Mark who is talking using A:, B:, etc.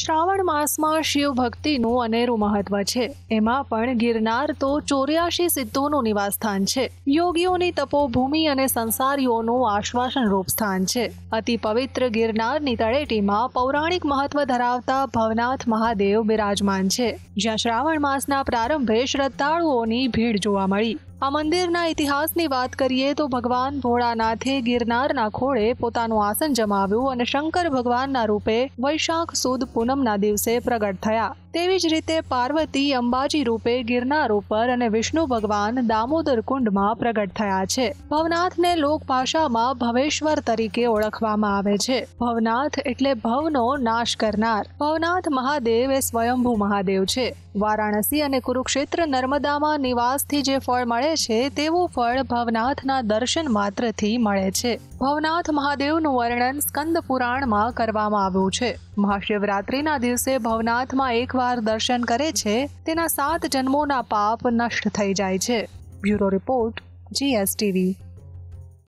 A: શ્રાવણ માસમાં શિવ ભક્તિનું અનેરું મહત્વ છે એમાં પણ ગિરનાર તો ચોર્યાસી સિદ્ધોનું નિવાસસ્થાન છે યોગીઓની તપોભૂમિ અને સંસારીઓનું આશ્વાસન રૂપ સ્થાન છે અતિ પવિત્ર ગિરનારની તળેટીમાં પૌરાણિક મહત્વ ધરાવતા ભવનાથ મહાદેવ બિરાજમાન છે જ્યાં શ્રાવણ માસના પ્રારંભે શ્રદ્ધાળુઓની ભીડ જોવા મળી આ મંદિરના ઇતિહાસની વાત કરીએ તો ભગવાન ભોળાનાથે ગિરનારના ખોળે પોતાનું આસન જમાવ્યું અને શંકર ભગવાનના રૂપે વૈશાખ સુદ પૂનમના દિવસે પ્રગટ થયા તેવી જ રીતે પાર્વતી અંબાજી રૂપે ગિરનાર ઉપર અને વિષ્ણુ ભગવાન દામોદર કુંડમાં પ્રગટ થયા છે ભવનાથને લોકભાષામાં ભવેશ્વર તરીકે ઓળખવામાં આવે છે ભવનાથ એટલે ભવનો નાશ કરનાર ભવનાથ મહાદેવ એ સ્વયંભુ મહાદેવ છે વારાણસી અને કુરુક્ષેત્ર નર્મદામાં નિવાસથી જે ફળ મળે છે તેવું ફળ ભવનાથના દર્શન માત્રથી મળે છે ભવનાથ મહાદેવનું વર્ણન સ્કંદ પુરાણમાં કરવામાં આવ્યું છે મહાશિવરાત્રિના દિવસે ભવનાથમાં એકવાર વાર દર્શન કરે છે તેના સાત જન્મોના પાપ નષ્ટ થઈ જાય છે બ્યુરો રિપોર્ટ જીએસટીવી